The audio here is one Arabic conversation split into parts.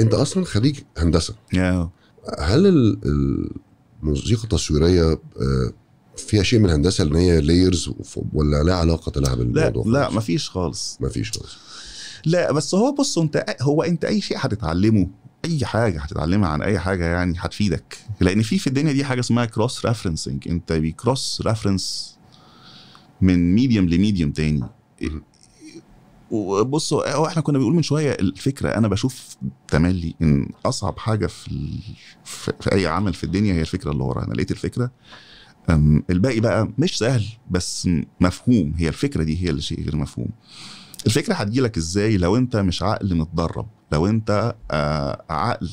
انت اصلا خريج هندسه هل الموسيقى التصويريه آه، فيها شيء من الهندسه ان هي لايرز ولا لا علاقه لها بالموضوع لا لا مفيش خالص مفيش خالص لا بس هو بص انت هو انت اي شيء هتتعلمه اي حاجه هتتعلمها عن اي حاجه يعني هتفيدك لان في في الدنيا دي حاجه اسمها كروس ريفرنسنج انت بيكروس ريفرنس من ميديوم لميديوم تاني وبصوا هو احنا كنا بنقول من شويه الفكره انا بشوف تملي ان اصعب حاجه في في اي عمل في الدنيا هي الفكره اللي ورا انا لقيت الفكره الباقي بقى مش سهل بس مفهوم هي الفكره دي هي اللي شيء غير مفهوم الفكره هتجيلك ازاي لو انت مش عقل متدرب لو انت آه، عقل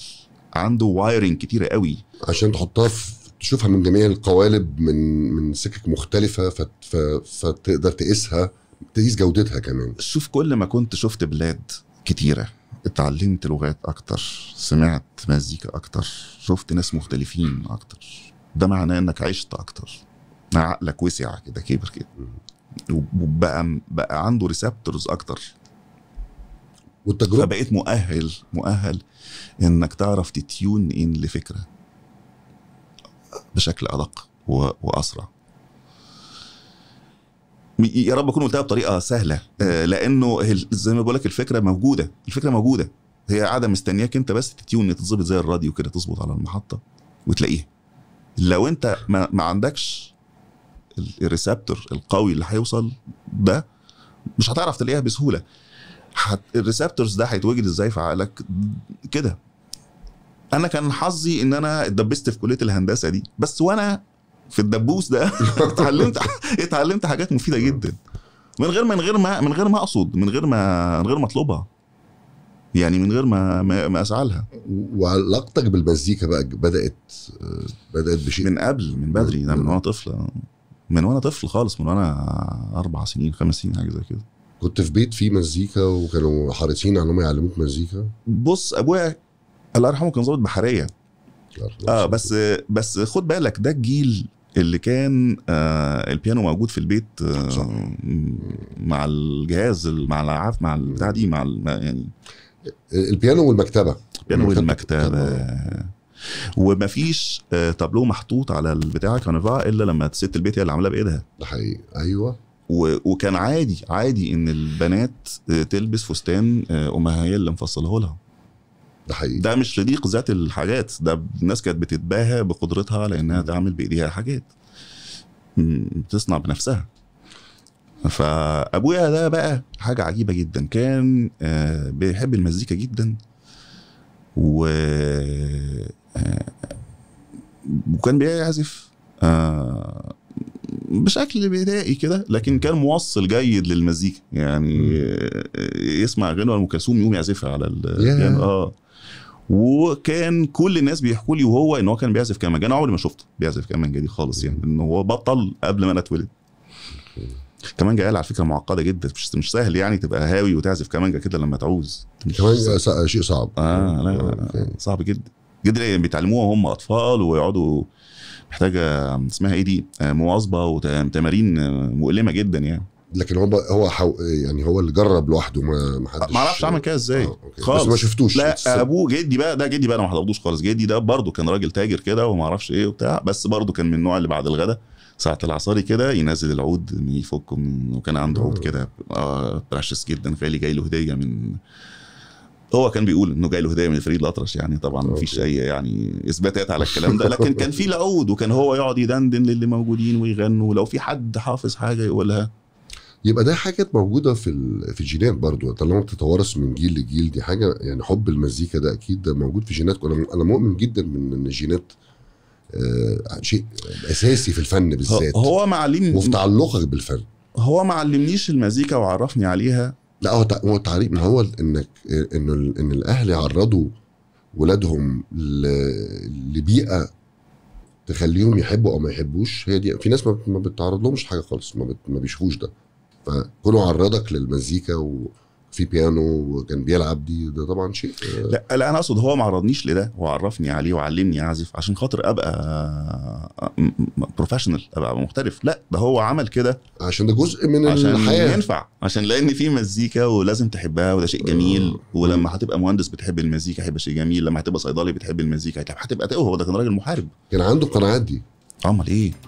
عنده وايرنج كتيره قوي عشان تحطها في تشوفها من جميع القوالب من من سكك مختلفه فتقدر تقيسها تقيس جودتها كمان شوف كل ما كنت شفت بلاد كتيره اتعلمت لغات اكتر سمعت مزيكا اكتر شفت ناس مختلفين اكتر ده معناه انك عشت اكتر عقلك وسع كده كبر كده وبقى بقى عنده ريسبتورز اكتر والتجربه فبقيت مؤهل مؤهل انك تعرف تتيون ان لفكره بشكل أدق وأسرع يا رب اكون قلتها بطريقه سهله آه، لانه زي ما بقول لك الفكره موجوده الفكره موجوده هي قاعده مستنياك انت بس تتيون تتظبط زي الراديو كده تظبط على المحطه وتلاقيها لو انت ما, ما عندكش الريسبتور القوي اللي هيوصل ده مش هتعرف تلاقيها بسهوله الريسبتورز ده هيتوجد ازاي في عقلك كده انا كان حظي ان انا اتدبست في كليه الهندسه دي بس وانا في الدبوس ده اتعلمت اتعلمت حاجات مفيده جدا من غير من غير ما من غير ما اقصد من غير ما من غير ما اطلبها يعني من غير ما ما اسعى لها وعلاقتك بالمزيكا بقى بدات آه، بدات بشيء من قبل من بدري ده من وانا طفل من وانا طفل خالص من وانا اربع سنين خمس سنين حاجه زي كده كنت في بيت فيه مزيكا وكانوا حريصين على انهم يعلموك مزيكا بص ابويا الله يرحمه كان ظابط بحريه اه بس بس خد بالك ده الجيل اللي كان آه البيانو موجود في البيت آه صح. مع الجهاز مع العاف مع البتاع دي مع يعني البيانو والمكتبه البيانو والمكتبه ومفيش آه تابلو محطوط على البتاع كانفا الا لما ست البيت هي اللي عاملاه بايدها ده حقيقي ايوه وكان عادي عادي ان البنات آه، تلبس فستان آه، امها هي اللي مفصلها لها ده حقيقي ده مش صديق ذات الحاجات ده الناس كانت بتتباهى بقدرتها على انها تعمل بايديها حاجات تصنع بنفسها فابويا ده بقى حاجه عجيبه جدا كان آه، بيحب المزيكا جدا و آه، وكان بيعزف آه، بشكل بدائي كده لكن كان موصل جيد للمزيكا يعني يسمع غنوه ام كلثوم يقوم يعزفها على ال... yeah. يعني اه وكان كل الناس بيحكوا لي وهو ان هو كان بيعزف كمانجه انا عمري ما شفته بيعزف كمانجه دي خالص يعني ان هو بطل قبل ما انا اتولد كمانجا قال على فكرة معقدة جدا مش مش سهل يعني تبقى هاوي وتعزف كمانجا كده لما تعوز كمانجا شيء صعب اه لا, صعب جدا جدا يعني بيتعلموها وهم اطفال ويقعدوا محتاجة اسمها ايه دي آه، مواظبة وتمارين مؤلمة جدا يعني لكن هو هو حو... يعني هو اللي جرب لوحده ما حدش ما اعرفش عمل كده ازاي آه، خالص بس ما شفتوش لا ابوه جدي بقى ده جدي بقى انا ما حضرتوش خالص جدي ده برضه كان راجل تاجر كده وما اعرفش ايه وبتاع بس برضه كان من النوع اللي بعد الغداء ساعة العصاري كده ينزل العود يفكه وكان عنده عود آه. كده آه برشس جدا فعلي جاي له هديه من هو كان بيقول انه جاي له هديه من فريد الاطرش يعني طبعا ما فيش اي يعني اثباتات على الكلام ده لكن كان في العود وكان هو يقعد يدندن للي موجودين ويغنوا ولو في حد حافظ حاجه يقولها يبقى ده حاجات موجوده في في الجينات برضو طالما بتتوارث من جيل لجيل دي حاجه يعني حب المزيكا ده اكيد ده موجود في جيناتك انا مؤمن جدا من ان الجينات آه شيء اساسي في الفن بالذات هو معلم وفي تعلقك بالفن هو ما علمنيش المزيكا وعرفني عليها لا هو هو التعليم ما هو انك ان ان الاهل يعرضوا ولادهم لبيئه تخليهم يحبوا او ما يحبوش هي دي في ناس ما بتعرض لهمش حاجه خالص ما بيشوفوش ده فكونه عرضك للمزيكا و في بيانو وكان بيلعب دي ده طبعا شيء آه. لا لا انا اقصد هو ما عرضنيش لده هو عرفني عليه وعلمني اعزف عشان خاطر ابقى بروفيشنال آه، ابقى محترف لا ده هو عمل كده عشان ده جزء من عشان الحياه ينفع عشان لان في مزيكا ولازم تحبها وده شيء جميل آه. ولما هتبقى مهندس بتحب المزيكا هيبقى شيء جميل لما هتبقى صيدلي بتحب المزيكا هتبقى تقوى هو ده كان راجل محارب كان عنده القناعات دي امال ايه